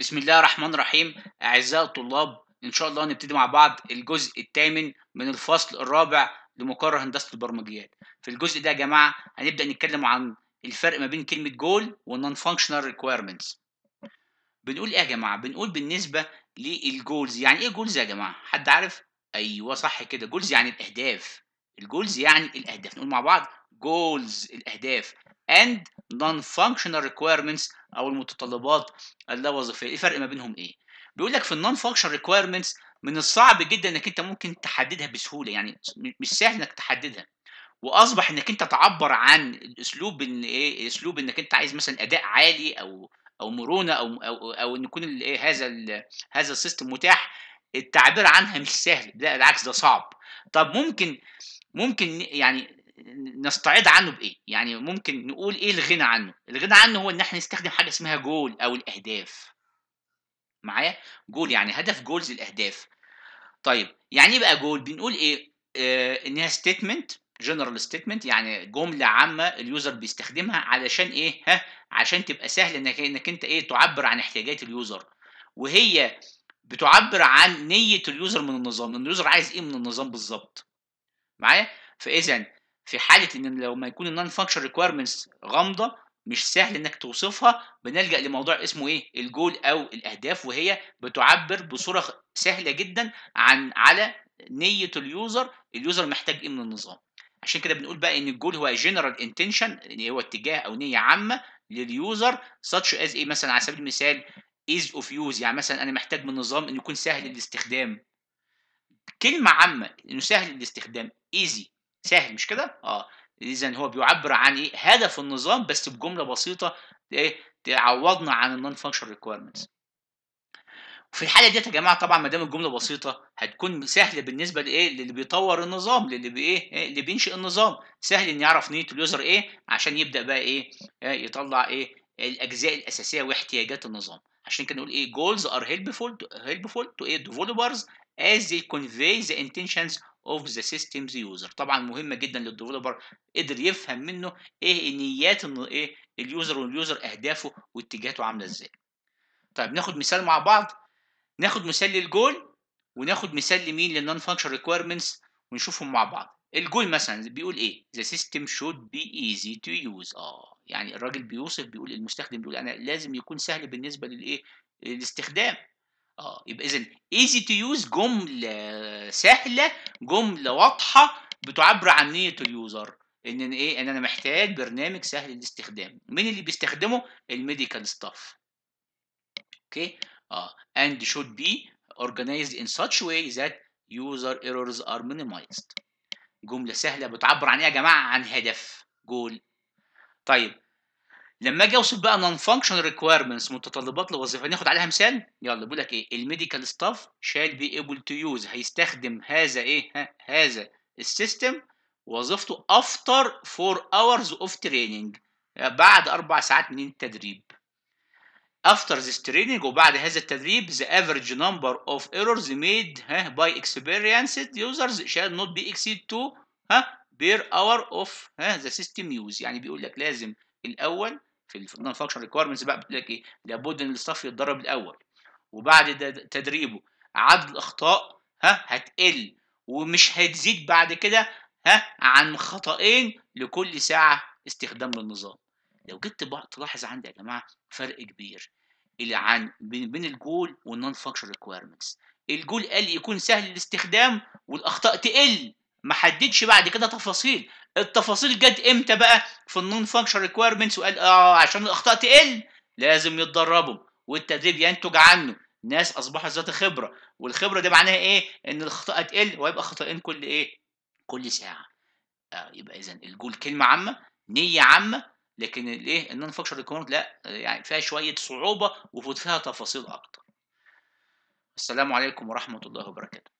بسم الله الرحمن الرحيم أعزائي الطلاب إن شاء الله هنبتدي مع بعض الجزء الثامن من الفصل الرابع لمقرر هندسة البرمجيات في الجزء ده يا جماعة هنبدأ نتكلم عن الفرق ما بين كلمة جول والنون فانكشنال ريكويرمنتس بنقول إيه يا جماعة بنقول بالنسبة للجولز يعني إيه جولز يا جماعة حد عارف أيوه صح كده جولز يعني الأهداف الجولز يعني الأهداف نقول مع بعض جولز الأهداف اند non-functional requirements او المتطلبات اللاوظيفيه ايه الفرق ما بينهم ايه بيقول لك في النون فانكشن ريكويرمنتس من الصعب جدا انك انت ممكن تحددها بسهوله يعني مش سهل انك تحددها واصبح انك انت تعبر عن الاسلوب ان ايه اسلوب انك انت عايز مثلا اداء عالي او او مرونه او او, أو ان يكون إيه هذا هذا السيستم متاح التعبير عنها مش سهل لا بالعكس ده صعب طب ممكن ممكن يعني نستعيض عنه بايه يعني ممكن نقول ايه الغنى عنه الغنى عنه هو ان احنا نستخدم حاجه اسمها جول او الاهداف معايا جول يعني هدف جولز الاهداف طيب يعني ايه بقى جول بنقول ايه آه انها ستيتمنت جنرال ستيتمنت يعني جمله عامه اليوزر بيستخدمها علشان ايه ها عشان تبقى سهل انك انك انت ايه تعبر عن احتياجات اليوزر وهي بتعبر عن نيه اليوزر من النظام اليوزر عايز ايه من النظام بالظبط معايا فاذا في حاله ان لو ما يكون النون فانكشن ريكويرمنتس غامضه مش سهل انك توصفها بنلجا لموضوع اسمه ايه الجول او الاهداف وهي بتعبر بصوره سهله جدا عن على نيه اليوزر اليوزر محتاج ايه من النظام عشان كده بنقول بقى ان الجول هو جنرال انتنشن هو اتجاه او نيه عامه لليوزر ساتش إز ايه مثلا على سبيل المثال ايز اوف يوز يعني مثلا انا محتاج من النظام انه يكون سهل الاستخدام كلمه عامه انه سهل الاستخدام ايزي سهل مش كده؟ اه اذا هو بيعبر عن ايه؟ هدف النظام بس بجمله بسيطه ايه؟ تعوضنا عن النون فانكشن ريكويرمنتس. وفي الحاله ديت يا جماعه طبعا ما دام الجمله بسيطه هتكون سهله بالنسبه لايه؟ للي بيطور النظام، للي بايه؟ إيه؟ اللي بينشئ النظام، سهل ان يعرف نيه اليوزر ايه عشان يبدا بقى إيه؟ آه، يطلع ايه؟ الاجزاء الاساسيه واحتياجات النظام. عشان كده نقول ايه goals are helpful to, helpful to a إيه، developers as they convey the intentions of the systems user طبعا مهمه جدا للديفلوبر قدر يفهم منه ايه نيات ايه اليوزر واليوزر اهدافه واتجاهاته عامله ازاي طيب ناخد مثال مع بعض ناخد مثال للجول وناخد مثال لمين للنون فانكشن ريكويرمنتس ونشوفهم مع بعض الجول مثلا بيقول ايه the system should be easy to use اه يعني الراجل بيوصف بيقول المستخدم بيقول انا لازم يكون سهل بالنسبه للايه الاستخدام اه يبقى اذا ايزي تو يوز جمله سهله جمله واضحه بتعبر عن نيه اليوزر ان انا ايه ان انا محتاج برنامج سهل الاستخدام مين اللي بيستخدمه الميديكال ستاف اوكي اه اند شود بي اورجنايزد ان such واي ذات يوزر ايرورز ار مينيمايزد جمله سهله بتعبر عن ايه يا جماعه عن هدف جول طيب لما اجي اوصف بقى نون فانكشن ريكويرمنتس متطلبات الوظيفه ناخد عليها مثال يلا بيقول لك ايه الميديكال ستاف شال بي ايبل تو يوز هيستخدم هذا ايه ها هذا السيستم وظيفته افتر 4 اورز اوف تريننج بعد اربع ساعات من التدريب after this training وبعد هذا التدريب the average number of errors made باي by experienced users shall not be تو to ها بير اور اوف ها ذا سيستم يوز يعني بيقول لك لازم الاول في النون فانكشن ريكويرمنتس بقى بيقول لك ايه لابد ان الصف يتدرب الاول وبعد تدريبه عدد الاخطاء ها هتقل ومش هتزيد بعد كده ها عن خطأين لكل ساعة استخدام للنظام لو جيت تلاحظ عندي يا جماعة فرق كبير اللي عن بين, بين الجول والنون فانكشن ريكويرمنتس الجول قال يكون سهل الاستخدام والاخطاء تقل ما حددش بعد كده تفاصيل التفاصيل جت امتى بقى في النون فانكشن ريكويرمنتس وقال اه عشان الاخطاء تقل لازم يتدربوا والتدريب ينتج عنه ناس اصبحت ذات خبره والخبره دي معناها ايه ان الاخطاء تقل ويبقى خطأين كل ايه كل ساعه آه يبقى اذا الجول كلمه عامه نيه عامه لكن الايه النون فانكشن ريكويرمنت لا يعني فيها شويه صعوبه وفيها تفاصيل اكتر السلام عليكم ورحمه الله وبركاته